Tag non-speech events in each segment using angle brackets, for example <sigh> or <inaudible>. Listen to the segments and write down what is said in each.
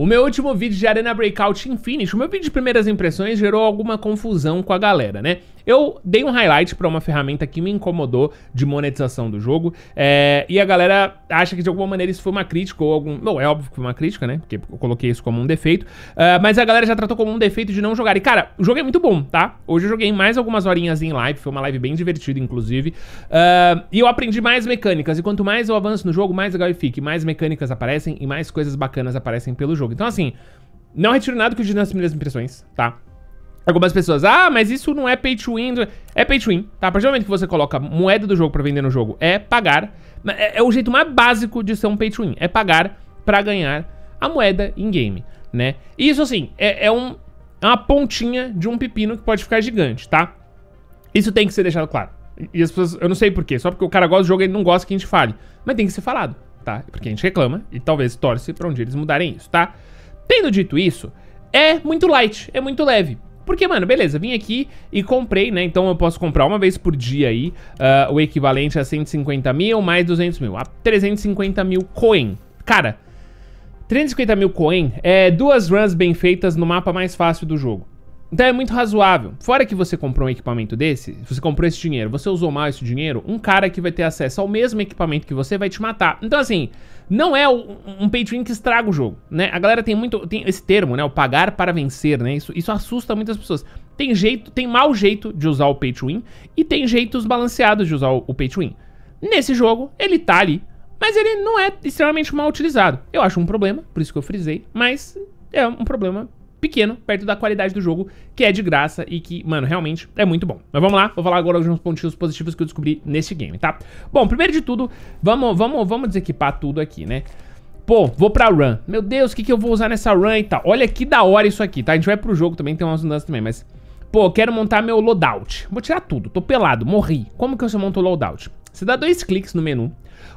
O meu último vídeo de Arena Breakout Infinite, o meu vídeo de primeiras impressões gerou alguma confusão com a galera, né? Eu dei um highlight para uma ferramenta que me incomodou de monetização do jogo, é, e a galera acha que de alguma maneira isso foi uma crítica ou algum... Bom, é óbvio que foi uma crítica, né? Porque eu coloquei isso como um defeito, é, mas a galera já tratou como um defeito de não jogar. E, cara, o jogo é muito bom, tá? Hoje eu joguei mais algumas horinhas em live, foi uma live bem divertida, inclusive, é, e eu aprendi mais mecânicas, e quanto mais eu avanço no jogo, mais legal eu fico, mais mecânicas aparecem e mais coisas bacanas aparecem pelo jogo jogo. Então, assim, não retiro nada que o Disney nas primeiras impressões, tá? Algumas pessoas, ah, mas isso não é pay to win. É, é pay to win, tá? A partir do momento que você coloca moeda do jogo pra vender no jogo, é pagar. É, é o jeito mais básico de ser um pay to win, é pagar pra ganhar a moeda in-game, né? E isso, assim, é, é, um, é uma pontinha de um pepino que pode ficar gigante, tá? Isso tem que ser deixado claro. E as pessoas, eu não sei porquê, só porque o cara gosta do jogo e ele não gosta que a gente fale. Mas tem que ser falado tá? Porque a gente reclama e talvez torce pra um eles mudarem isso, tá? Tendo dito isso, é muito light, é muito leve. Porque, mano, beleza, vim aqui e comprei, né? Então eu posso comprar uma vez por dia aí uh, o equivalente a 150 mil mais 200 mil. A 350 mil coin. Cara, 350 mil coin é duas runs bem feitas no mapa mais fácil do jogo. Então é muito razoável. Fora que você comprou um equipamento desse, você comprou esse dinheiro, você usou mal esse dinheiro, um cara que vai ter acesso ao mesmo equipamento que você vai te matar. Então assim, não é um pay to win que estraga o jogo, né? A galera tem muito tem esse termo, né, o pagar para vencer, né? Isso, isso assusta muitas pessoas. Tem jeito, tem mau jeito de usar o pay to win e tem jeitos balanceados de usar o, o pay to win. Nesse jogo, ele tá ali, mas ele não é extremamente mal utilizado. Eu acho um problema, por isso que eu frisei, mas é um problema pequeno, perto da qualidade do jogo, que é de graça e que, mano, realmente é muito bom. Mas vamos lá, vou falar agora alguns pontinhos positivos que eu descobri nesse game, tá? Bom, primeiro de tudo, vamos, vamos, vamos desequipar tudo aqui, né? Pô, vou pra run. Meu Deus, o que, que eu vou usar nessa run e tal? Olha que da hora isso aqui, tá? A gente vai pro jogo também, tem umas mudanças também, mas... Pô, quero montar meu loadout. Vou tirar tudo, tô pelado, morri. Como que eu monto o loadout? Você dá dois cliques no menu.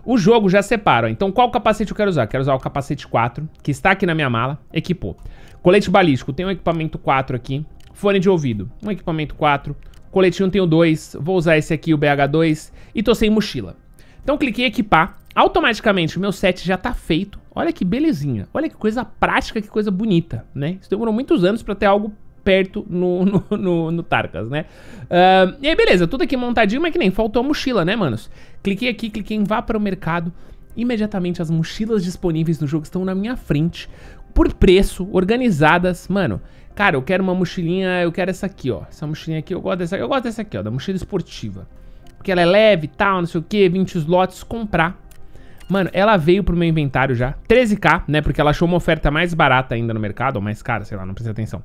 O jogo já separa. Então, qual capacete eu quero usar? Quero usar o capacete 4, que está aqui na minha mala. Equipou. Colete balístico, tem um equipamento 4 aqui. Fone de ouvido, um equipamento 4. Coletinho tenho 2. Vou usar esse aqui, o BH2. E tô sem mochila. Então, cliquei em equipar. Automaticamente, o meu set já tá feito. Olha que belezinha. Olha que coisa prática, que coisa bonita, né? Isso demorou muitos anos para ter algo perto no, <laughs> no, no, no Tarkas, né? Uh, e aí, beleza, tudo aqui montadinho, mas que nem, faltou a mochila, né, manos? Cliquei aqui, cliquei em vá para o mercado. Imediatamente as mochilas disponíveis no jogo estão na minha frente, por preço, organizadas. Mano, cara, eu quero uma mochilinha, eu quero essa aqui, ó. Essa mochilinha aqui, eu gosto dessa, eu gosto dessa aqui, ó, da mochila esportiva. Porque ela é leve e tal, não sei o que, 20 slots, comprar. Mano, ela veio pro meu inventário já, 13k, né, porque ela achou uma oferta mais barata ainda no mercado, ou mais cara, sei lá, não precisa atenção.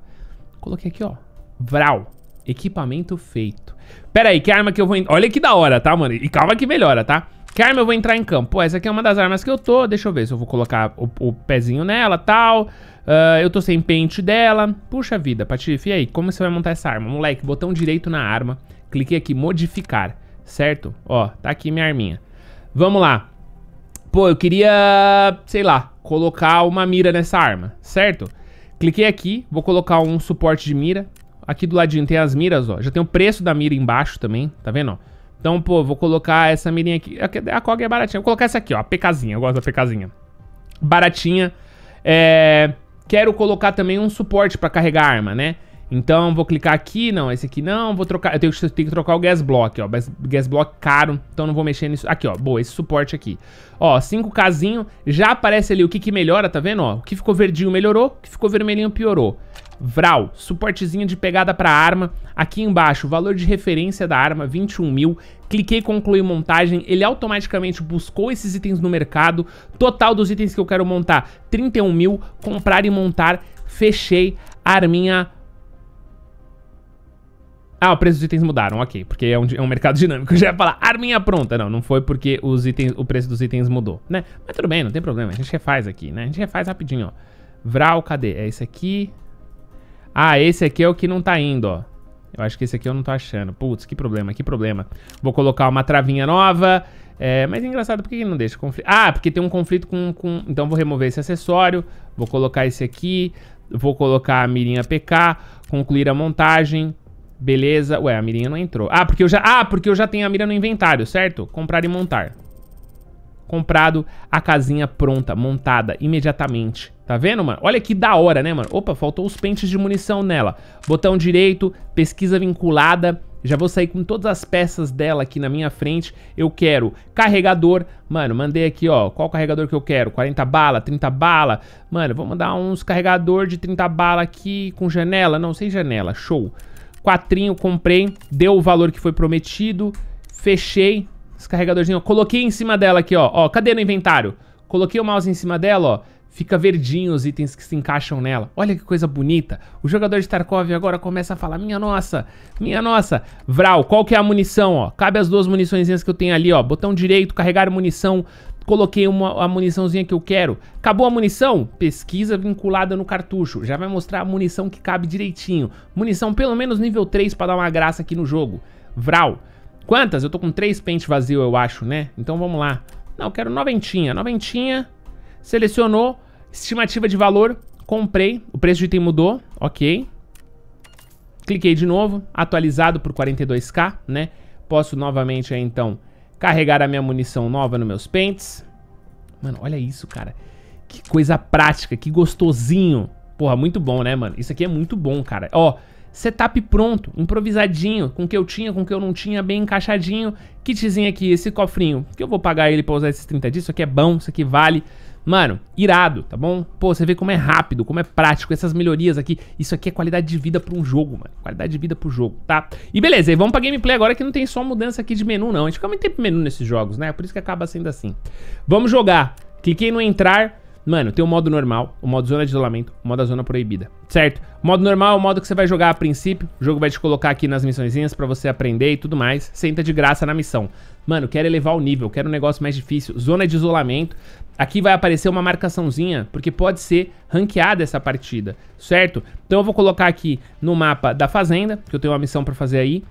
Coloquei aqui, ó. Vral. Equipamento feito. Pera aí, que arma que eu vou... Olha que da hora, tá, mano? E calma que melhora, tá? Que arma eu vou entrar em campo? Pô, essa aqui é uma das armas que eu tô. Deixa eu ver se eu vou colocar o, o pezinho nela, tal. Uh, eu tô sem pente dela. Puxa vida, Patife, e aí? Como você vai montar essa arma? Moleque, botão direito na arma. Cliquei aqui, modificar, certo? Ó, tá aqui minha arminha. Vamos lá. Pô, eu queria, sei lá, colocar uma mira nessa arma, certo? Certo? Cliquei aqui, vou colocar um suporte de mira. Aqui do ladinho tem as miras, ó. Já tem o preço da mira embaixo também, tá vendo, ó? Então, pô, vou colocar essa mirinha aqui. A Kog é baratinha. Vou colocar essa aqui, ó. A PKzinha. Eu gosto da PKzinha. Baratinha. É... Quero colocar também um suporte pra carregar arma, né? Então vou clicar aqui, não, esse aqui não, vou trocar, eu tenho, eu tenho que trocar o gas block, ó, gas block caro, então não vou mexer nisso, aqui ó, boa, esse suporte aqui. Ó, 5kzinho, já aparece ali o que que melhora, tá vendo, ó, o que ficou verdinho melhorou, o que ficou vermelhinho piorou. Vral, suportezinho de pegada para arma, aqui embaixo, valor de referência da arma, 21 mil, cliquei concluir montagem, ele automaticamente buscou esses itens no mercado, total dos itens que eu quero montar, 31 mil, comprar e montar, fechei a arminha ah, o preço dos itens mudaram, ok. Porque é um, é um mercado <laughs> dinâmico. Eu já ia falar, arminha pronta. Não, não foi porque os itens, o preço dos itens mudou, né? Mas tudo bem, não tem problema. A gente refaz aqui, né? A gente refaz rapidinho, ó. Vral, cadê? É esse aqui. Ah, esse aqui é o que não tá indo, ó. Eu acho que esse aqui eu não tô achando. Putz, que problema, que problema. Vou colocar uma travinha nova. É, mas é engraçado, por que não deixa conflito? Ah, porque tem um conflito com, com... Então vou remover esse acessório. Vou colocar esse aqui. Vou colocar a mirinha PK. Concluir a montagem. Beleza. Ué, a mirinha não entrou. Ah, porque eu já, ah, porque eu já tenho a mira no inventário, certo? Comprar e montar. Comprado, a casinha pronta, montada imediatamente. Tá vendo, mano? Olha que da hora, né, mano? Opa, faltou os pentes de munição nela. Botão direito, pesquisa vinculada. Já vou sair com todas as peças dela aqui na minha frente. Eu quero carregador. Mano, mandei aqui, ó. Qual carregador que eu quero? 40 bala, 30 bala. Mano, vou mandar uns carregador de 30 bala aqui com janela. Não, sem janela. Show. Quatrinho, comprei. Deu o valor que foi prometido. Fechei. Descarregadorzinho, ó. Coloquei em cima dela aqui, ó. Ó, cadê no inventário? Coloquei o mouse em cima dela, ó. Fica verdinho os itens que se encaixam nela. Olha que coisa bonita. O jogador de Tarkov agora começa a falar, minha nossa, minha nossa. Vral, qual que é a munição, ó? Cabe as duas muniçõezinhas que eu tenho ali, ó. Botão direito, carregar munição coloquei uma, a muniçãozinha que eu quero. Acabou a munição? Pesquisa vinculada no cartucho. Já vai mostrar a munição que cabe direitinho. Munição pelo menos nível 3 para dar uma graça aqui no jogo. Vral. Quantas? Eu tô com três pentes vazio, eu acho, né? Então vamos lá. Não, eu quero noventinha. Noventinha. Selecionou. Estimativa de valor. Comprei. O preço de item mudou. Ok. Cliquei de novo. Atualizado por 42k, né? Posso novamente aí, então Carregar a minha munição nova nos meus pentes. Mano, olha isso, cara. Que coisa prática, que gostosinho. Porra, muito bom, né, mano? Isso aqui é muito bom, cara. Ó, setup pronto, improvisadinho, com o que eu tinha, com o que eu não tinha, bem encaixadinho. Kitzinho aqui, esse cofrinho, que eu vou pagar ele pra usar esses 30 dias. Isso aqui é bom, isso aqui vale. Mano, irado, tá bom? Pô, você vê como é rápido, como é prático essas melhorias aqui. Isso aqui é qualidade de vida para um jogo, mano. Qualidade de vida pro jogo, tá? E beleza, e vamos pra gameplay agora que não tem só mudança aqui de menu, não. A gente fica muito tempo menu nesses jogos, né? Por isso que acaba sendo assim. Vamos jogar. Cliquei no entrar Mano, tem o modo normal, o modo zona de isolamento, o modo da zona proibida, certo? O modo normal é o modo que você vai jogar a princípio, o jogo vai te colocar aqui nas missõezinhas pra você aprender e tudo mais, senta de graça na missão. Mano, quero elevar o nível, quero um negócio mais difícil, zona de isolamento, aqui vai aparecer uma marcaçãozinha, porque pode ser ranqueada essa partida, certo? Então eu vou colocar aqui no mapa da fazenda, que eu tenho uma missão pra fazer aí,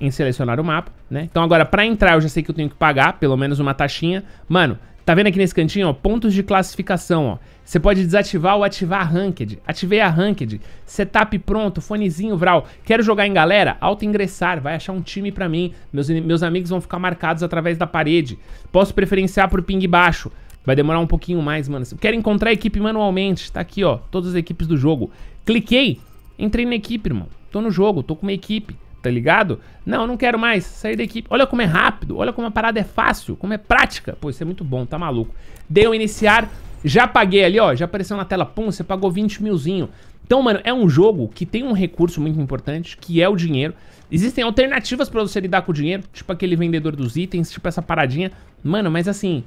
em selecionar o mapa, né? Então agora pra entrar eu já sei que eu tenho que pagar pelo menos uma taxinha, mano... Tá vendo aqui nesse cantinho, ó, pontos de classificação, ó. Você pode desativar ou ativar a Ranked. Ativei a Ranked. Setup pronto, fonezinho, Vral. Quero jogar em galera? Auto-ingressar, vai achar um time pra mim. Meus, meus amigos vão ficar marcados através da parede. Posso preferenciar por ping baixo. Vai demorar um pouquinho mais, mano. Quero encontrar a equipe manualmente. Tá aqui, ó, todas as equipes do jogo. Cliquei, entrei na equipe, irmão. Tô no jogo, tô com uma equipe tá ligado? Não, não quero mais sair da equipe. Olha como é rápido, olha como a parada é fácil, como é prática. Pô, isso é muito bom, tá maluco. Deu iniciar, já paguei ali, ó, já apareceu na tela, pum, você pagou 20 milzinho. Então, mano, é um jogo que tem um recurso muito importante, que é o dinheiro. Existem alternativas para você lidar com o dinheiro, tipo aquele vendedor dos itens, tipo essa paradinha. Mano, mas assim,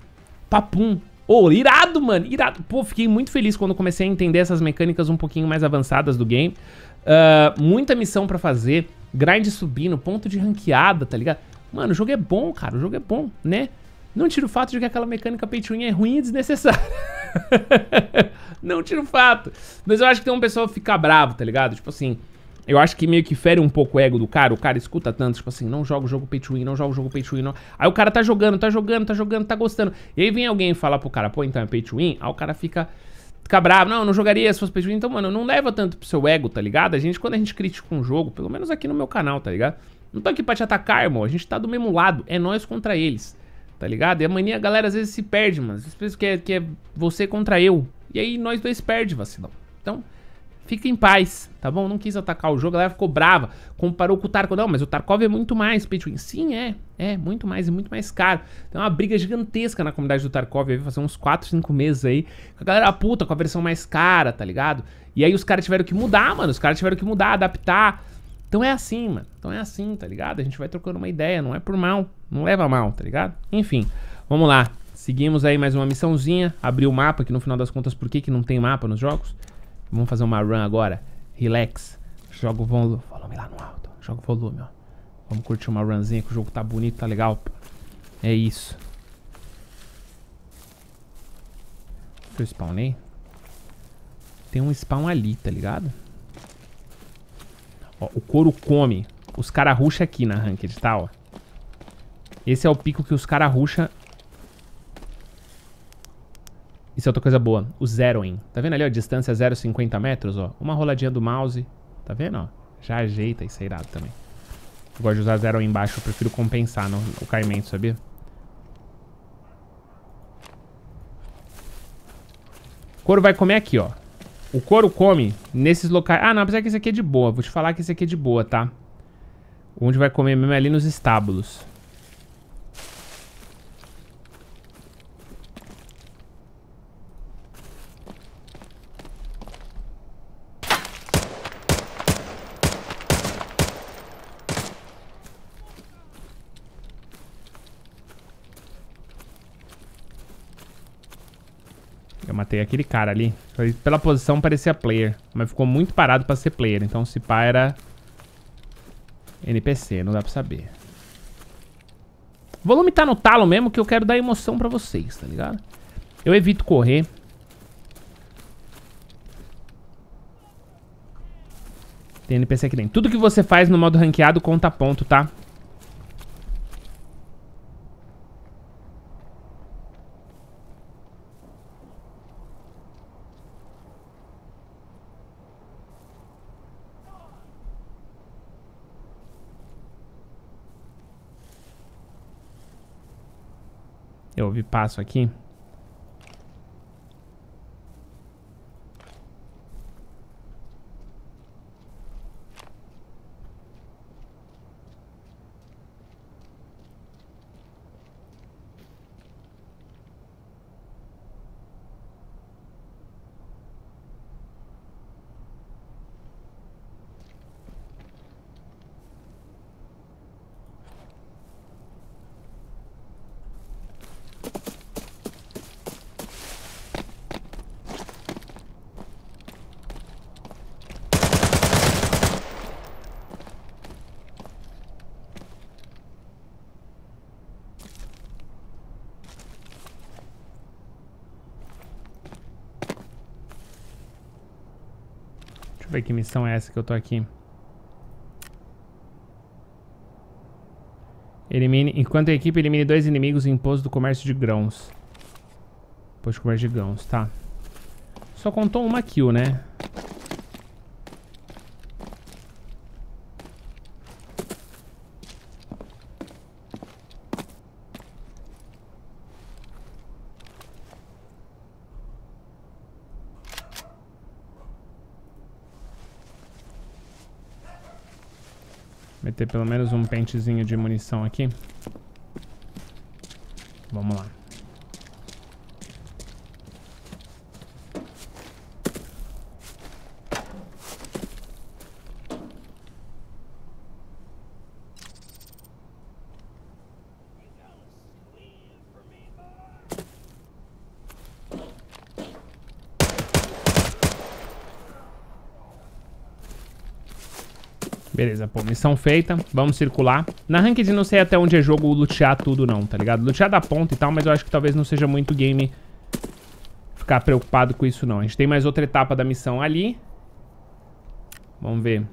papum, Ô, oh, irado, mano, irado. Pô, fiquei muito feliz quando comecei a entender essas mecânicas um pouquinho mais avançadas do game. Uh, muita missão pra fazer, grind subindo, ponto de ranqueada, tá ligado? Mano, o jogo é bom, cara, o jogo é bom, né? Não tira o fato de que aquela mecânica pay to win é ruim e desnecessária. <laughs> não tira o fato. Mas eu acho que tem um pessoal que fica bravo, tá ligado? Tipo assim, eu acho que meio que fere um pouco o ego do cara. O cara escuta tanto, tipo assim, não joga o jogo pay to win, não joga o jogo pay to win. Não. Aí o cara tá jogando, tá jogando, tá jogando, tá gostando. E aí vem alguém falar pro cara, pô, então é pay to win. Aí o cara fica ficar bravo, não, eu não jogaria se fosse pay Então, mano, não leva tanto pro seu ego, tá ligado? A gente, quando a gente critica um jogo, pelo menos aqui no meu canal, tá ligado? Não tô aqui pra te atacar, irmão. A gente tá do mesmo lado. É nós contra eles, tá ligado? E a mania, a galera às vezes se perde, mano. Às vezes que é, que é você contra eu. E aí nós dois perde, vacilão. Então, Fica em paz, tá bom? Não quis atacar o jogo, a galera ficou brava. Comparou com o Tarkov. Não, mas o Tarkov é muito mais pay win. Sim, é. É, muito mais e é muito mais caro. Tem uma briga gigantesca na comunidade do Tarkov. Vai fazer uns 4, 5 meses aí. Com a galera puta, com a versão mais cara, tá ligado? E aí os caras tiveram que mudar, mano. Os caras tiveram que mudar, adaptar. Então é assim, mano. Então é assim, tá ligado? A gente vai trocando uma ideia. Não é por mal. Não leva mal, tá ligado? Enfim, vamos lá. Seguimos aí mais uma missãozinha. Abrir o mapa, que no final das contas, por que, que não tem mapa nos jogos? Vamos fazer uma run agora. Relax. Joga o volume. Volume lá no alto. Joga o volume, ó. Vamos curtir uma runzinha que o jogo tá bonito, tá legal. É isso. Que eu spawnei. Tem um spawn ali, tá ligado? Ó, o couro come. Os caras ruxa aqui na ranked, tá, ó. Esse é o pico que os caras ruxa isso é outra coisa boa, o zeroing. Tá vendo ali, ó, distância 0,50 metros, ó? Uma roladinha do mouse, tá vendo, ó? Já ajeita isso é irado também. Eu gosto de usar zero embaixo, eu prefiro compensar no, o caimento, sabia? O couro vai comer aqui, ó. O couro come nesses locais... Ah, não, apesar que esse aqui é de boa. Vou te falar que esse aqui é de boa, tá? Onde vai comer mesmo é ali nos estábulos. Matei aquele cara ali. pela posição parecia player, mas ficou muito parado pra ser player. Então se pá era NPC, não dá pra saber. O volume tá no talo mesmo que eu quero dar emoção pra vocês, tá ligado? Eu evito correr. Tem NPC aqui dentro. Tudo que você faz no modo ranqueado conta ponto, tá? Eu vi passo aqui. Deixa eu ver que missão é essa que eu tô aqui. Elimine, enquanto a equipe elimine dois inimigos em imposto do comércio de grãos. Imposto de comércio de grãos, tá. Só contou uma kill, né? ter pelo menos um pentezinho de munição aqui. Vamos lá. Beleza, pô, missão feita, vamos circular. Na Ranked não sei até onde é jogo lutear tudo não, tá ligado? Lutear da ponta e tal, mas eu acho que talvez não seja muito game ficar preocupado com isso não. A gente tem mais outra etapa da missão ali. Vamos ver.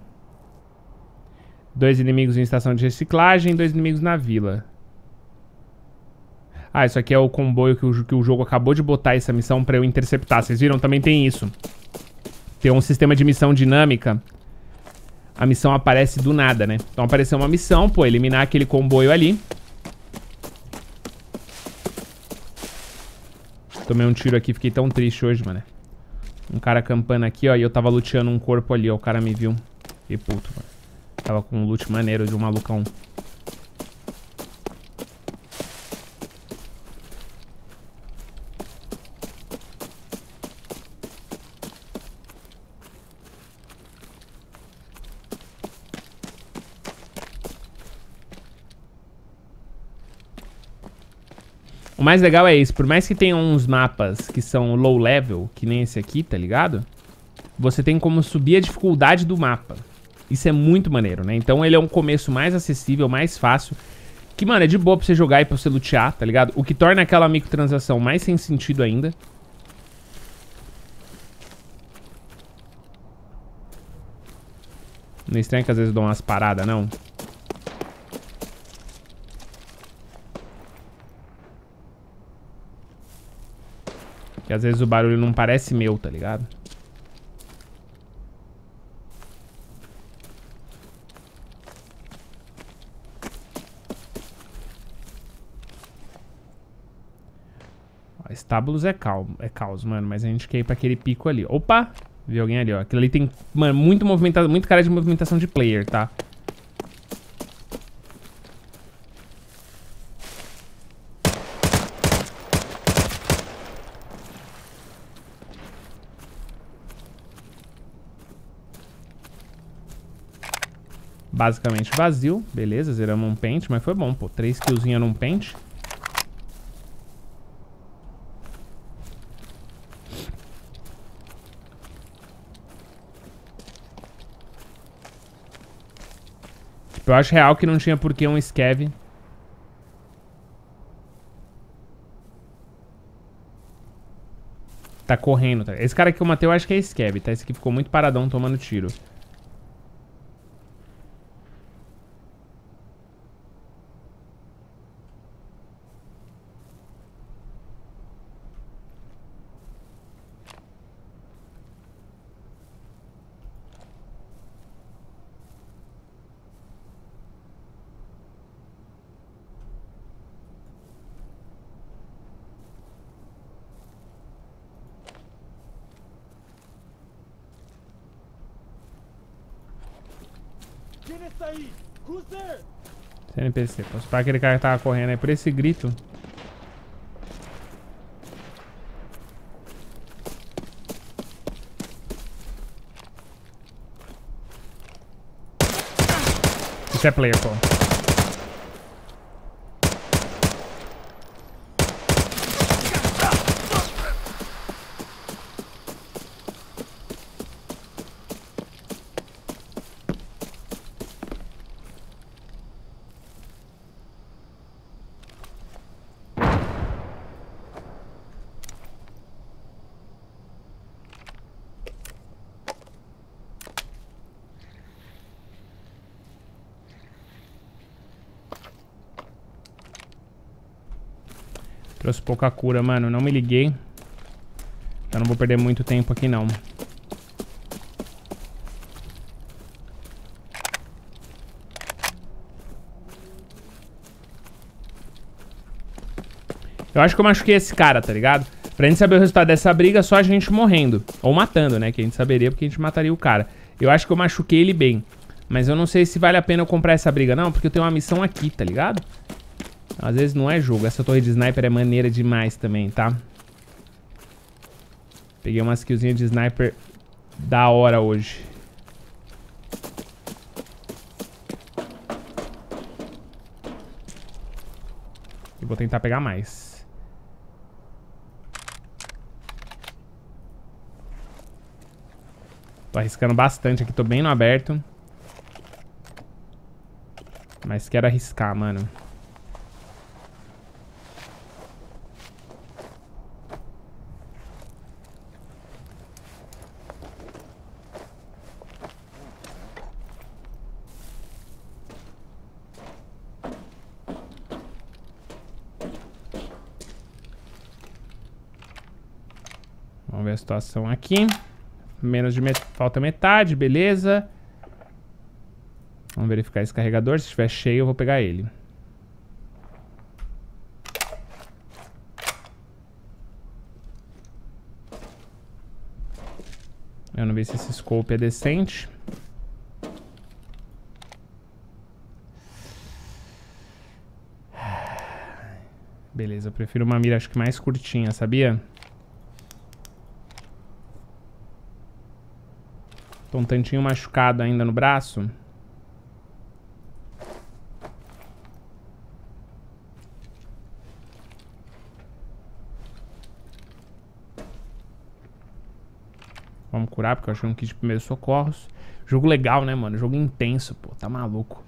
Dois inimigos em estação de reciclagem, dois inimigos na vila. Ah, isso aqui é o comboio que o, que o jogo acabou de botar essa missão pra eu interceptar. Vocês viram? Também tem isso. Tem um sistema de missão dinâmica a missão aparece do nada, né? Então apareceu uma missão, pô, eliminar aquele comboio ali. Tomei um tiro aqui, fiquei tão triste hoje, mano. Um cara campando aqui, ó, e eu tava luteando um corpo ali, ó, o cara me viu. E puto, mano. Tava com um loot maneiro de um malucão. O mais legal é isso, por mais que tenha uns mapas que são low level, que nem esse aqui, tá ligado? Você tem como subir a dificuldade do mapa. Isso é muito maneiro, né? Então ele é um começo mais acessível, mais fácil. Que, mano, é de boa pra você jogar e pra você lutear, tá ligado? O que torna aquela microtransação mais sem sentido ainda. Não é estranho que às vezes dão umas paradas, não? Não. às vezes o barulho não parece meu, tá ligado? estábulos é calmo, é caos, mano, mas a gente quer ir pra aquele pico ali. Opa! Vi alguém ali, ó. Aquilo ali tem, mano, muito movimentado, muito cara de movimentação de player, tá? basicamente vazio. Beleza, zeramos um pente, mas foi bom, pô. Três killzinha num pente. Tipo, eu acho real que não tinha por que um Skev. Tá correndo, tá? Esse cara que eu matei eu acho que é Skev, tá? Esse aqui ficou muito paradão tomando tiro. NPC, posso parar aquele cara que tava correndo aí por esse grito. Isso é player, pô. Trouxe pouca cura, mano. Não me liguei. Eu não vou perder muito tempo aqui, não. Eu acho que eu machuquei esse cara, tá ligado? Pra gente saber o resultado dessa briga, só a gente morrendo. Ou matando, né? Que a gente saberia porque a gente mataria o cara. Eu acho que eu machuquei ele bem. Mas eu não sei se vale a pena eu comprar essa briga, não. Porque eu tenho uma missão aqui, tá ligado? Às vezes não é jogo. Essa torre de sniper é maneira demais também, tá? Peguei umas killzinhas de sniper da hora hoje. E vou tentar pegar mais. Tô arriscando bastante aqui, tô bem no aberto. Mas quero arriscar, mano. situação aqui. Menos de met falta metade, beleza. Vamos verificar esse carregador. Se estiver cheio, eu vou pegar ele. Eu não vi se esse scope é decente. Beleza, eu prefiro uma mira acho que mais curtinha, sabia? Sabia? Tô um tantinho machucado ainda no braço. Vamos curar, porque eu achei um kit de primeiros socorros. Jogo legal, né, mano? Jogo intenso, pô. Tá maluco.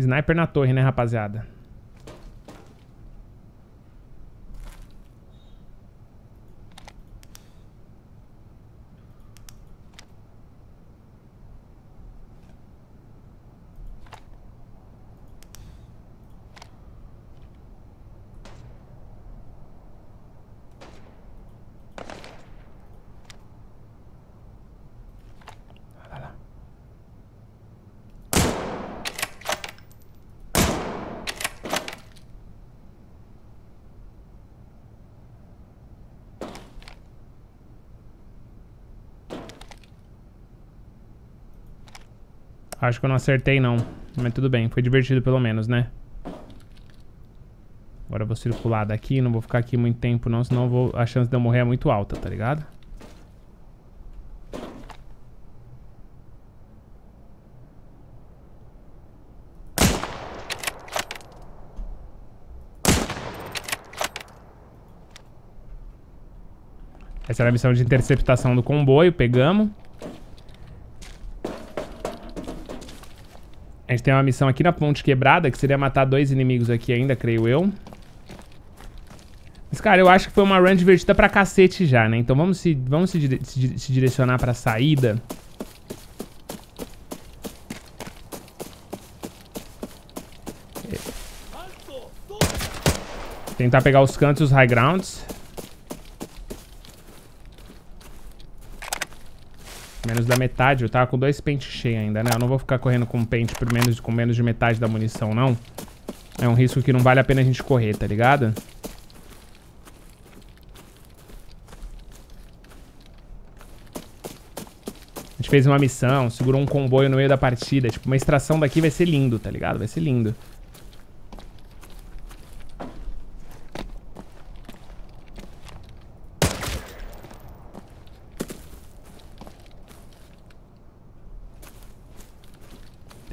sniper na torre, né, rapaziada? Acho que eu não acertei, não. Mas tudo bem, foi divertido pelo menos, né? Agora eu vou circular daqui, não vou ficar aqui muito tempo não, senão vou, a chance de eu morrer é muito alta, tá ligado? Essa era a missão de interceptação do comboio, pegamos. A gente tem uma missão aqui na ponte quebrada, que seria matar dois inimigos aqui ainda, creio eu. Mas, cara, eu acho que foi uma run divertida pra cacete já, né? Então vamos se, vamos se, dire se, se direcionar pra saída. Tentar pegar os cantos e os high grounds. Menos da metade. Eu tava com dois pentes cheios ainda, né? Eu não vou ficar correndo com pente por menos, com menos de metade da munição, não. É um risco que não vale a pena a gente correr, tá ligado? A gente fez uma missão, segurou um comboio no meio da partida. Tipo, uma extração daqui vai ser lindo, tá ligado? Vai ser lindo.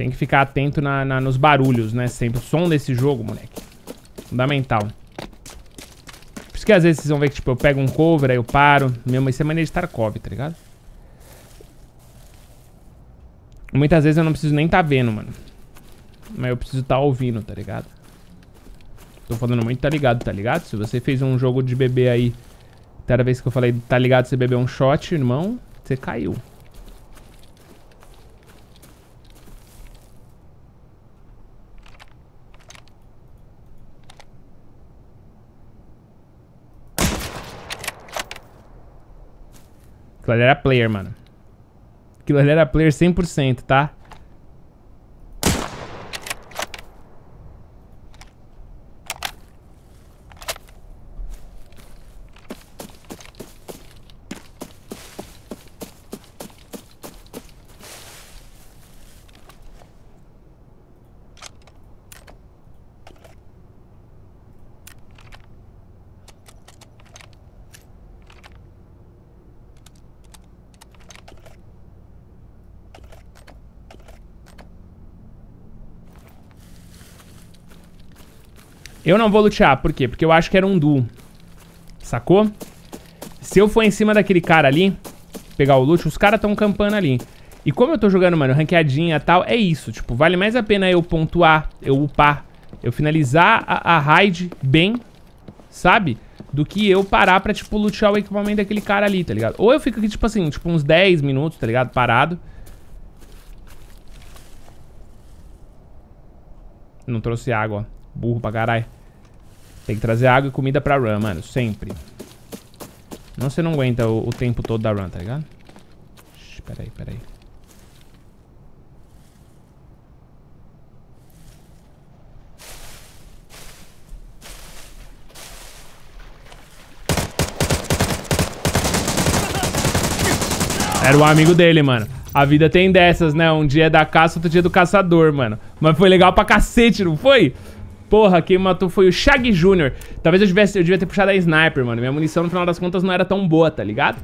Tem que ficar atento na, na, nos barulhos, né? Sempre. O som desse jogo, moleque. Fundamental. Por isso que às vezes vocês vão ver que, tipo, eu pego um cover, aí eu paro. Mesmo, isso é maneira de Tarkov, tá ligado? Muitas vezes eu não preciso nem tá vendo, mano. Mas eu preciso tá ouvindo, tá ligado? Tô falando muito tá ligado, tá ligado? Se você fez um jogo de bebê aí, cada vez que eu falei tá ligado, você bebeu um shot, irmão, você caiu. Aquilo ali era player, mano. Aquilo ali era player 100%, tá? Eu não vou lutear, por quê? Porque eu acho que era um duo. Sacou? Se eu for em cima daquele cara ali, pegar o loot, os caras estão campando ali. E como eu tô jogando, mano, ranqueadinha e tal, é isso. Tipo, vale mais a pena eu pontuar, eu upar, eu finalizar a, a raid bem, sabe? Do que eu parar pra, tipo, lutear o equipamento daquele cara ali, tá ligado? Ou eu fico aqui, tipo assim, tipo uns 10 minutos, tá ligado? Parado. Não trouxe água, ó. Burro pra caralho. Tem que trazer água e comida pra run, mano. Sempre. Não, você não aguenta o, o tempo todo da run, tá ligado? peraí, peraí. Era o amigo dele, mano. A vida tem dessas, né? Um dia é da caça, outro dia é do caçador, mano. Mas foi legal pra cacete, não foi? Porra, quem matou foi o Shag Jr. Talvez eu, tivesse, eu devia ter puxado a Sniper, mano. Minha munição, no final das contas, não era tão boa, tá ligado?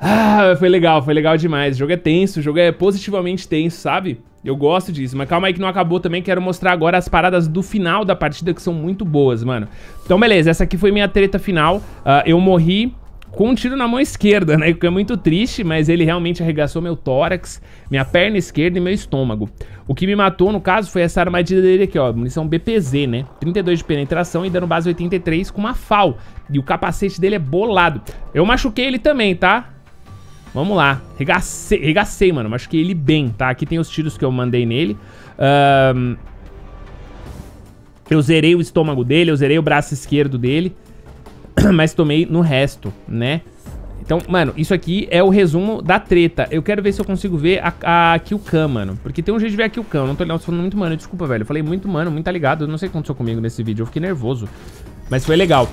Ah, foi legal, foi legal demais. O jogo é tenso, o jogo é positivamente tenso, sabe? Eu gosto disso, mas calma aí que não acabou também, quero mostrar agora as paradas do final da partida que são muito boas, mano. Então beleza, essa aqui foi minha treta final, uh, eu morri com um tiro na mão esquerda, né? O que é muito triste, mas ele realmente arregaçou meu tórax, minha perna esquerda e meu estômago. O que me matou, no caso, foi essa armadilha dele aqui, ó. Munição BPZ, né? 32 de penetração e dando base 83 com uma FAL. E o capacete dele é bolado. Eu machuquei ele também, tá? Vamos lá. Regacei, regacei mano. Machuquei ele bem, tá? Aqui tem os tiros que eu mandei nele. Um... Eu zerei o estômago dele, eu zerei o braço esquerdo dele. <coughs> mas tomei no resto, né? Então, mano, isso aqui é o resumo da treta. Eu quero ver se eu consigo ver a, a kill mano. Porque tem um jeito de ver a kill cam. Eu não tô olhando, tô falando muito, mano. Desculpa, velho. Eu falei muito, mano, muito tá ligado. Eu não sei o que aconteceu comigo nesse vídeo. Eu fiquei nervoso. Mas foi legal.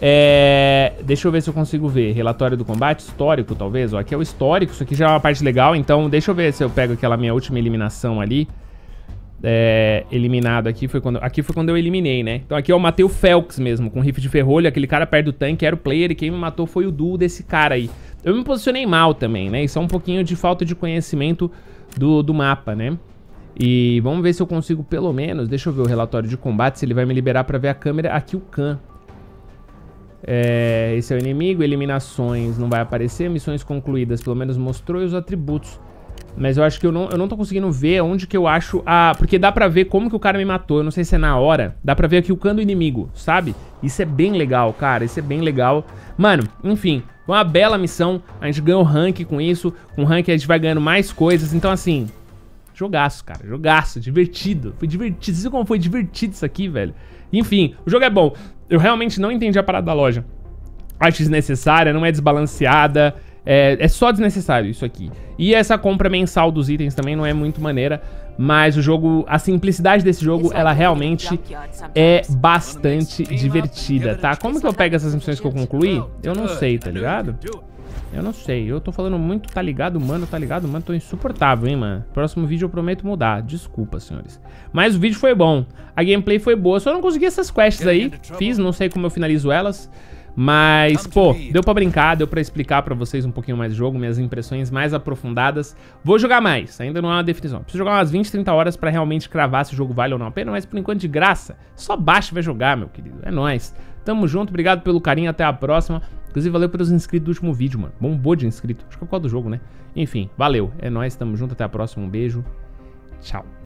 É... Deixa eu ver se eu consigo ver. Relatório do combate, histórico, talvez. Ó, aqui é o histórico. Isso aqui já é uma parte legal. Então, deixa eu ver se eu pego aquela minha última eliminação ali é, eliminado aqui foi quando aqui foi quando eu eliminei, né? Então aqui eu matei o Felks mesmo, com rifle de ferrolho, aquele cara perto do tanque era o player e quem me matou foi o duo desse cara aí. Eu me posicionei mal também, né? Isso é um pouquinho de falta de conhecimento do, do mapa, né? E vamos ver se eu consigo pelo menos, deixa eu ver o relatório de combate, se ele vai me liberar pra ver a câmera, aqui o Khan. É, esse é o inimigo, eliminações não vai aparecer, missões concluídas pelo menos mostrou e os atributos. Mas eu acho que eu não, eu não tô conseguindo ver onde que eu acho a... Porque dá pra ver como que o cara me matou. Eu não sei se é na hora. Dá pra ver aqui o cano inimigo, sabe? Isso é bem legal, cara. Isso é bem legal. Mano, enfim. Uma bela missão. A gente ganhou rank com isso. Com rank a gente vai ganhando mais coisas. Então, assim... Jogaço, cara. Jogaço. Divertido. Foi divertido. Você como foi divertido isso aqui, velho? Enfim, o jogo é bom. Eu realmente não entendi a parada da loja. acho desnecessária, não é desbalanceada... É, é só desnecessário isso aqui. E essa compra mensal dos itens também não é muito maneira, mas o jogo, a simplicidade desse jogo, é ela realmente é bastante divertida, tá? Como que eu pego essas missões que eu concluí? Eu não sei, tá ligado? Eu não sei, eu tô falando muito, tá ligado, mano, tá ligado, mano, tô insuportável, hein, mano Próximo vídeo eu prometo mudar, desculpa, senhores Mas o vídeo foi bom, a gameplay foi boa, só não consegui essas quests aí Fiz, não sei como eu finalizo elas mas, tá pô, deu pra brincar, deu pra explicar pra vocês um pouquinho mais o jogo, minhas impressões mais aprofundadas. Vou jogar mais, ainda não há é uma definição. Preciso jogar umas 20, 30 horas pra realmente cravar se o jogo vale ou não a pena, mas por enquanto de graça. Só baixa e vai jogar, meu querido. É nóis. Tamo junto, obrigado pelo carinho, até a próxima. Inclusive, valeu pelos inscritos do último vídeo, mano. Bombou de inscrito. Acho que é o qual do jogo, né? Enfim, valeu. É nóis, tamo junto, até a próxima. Um beijo. Tchau.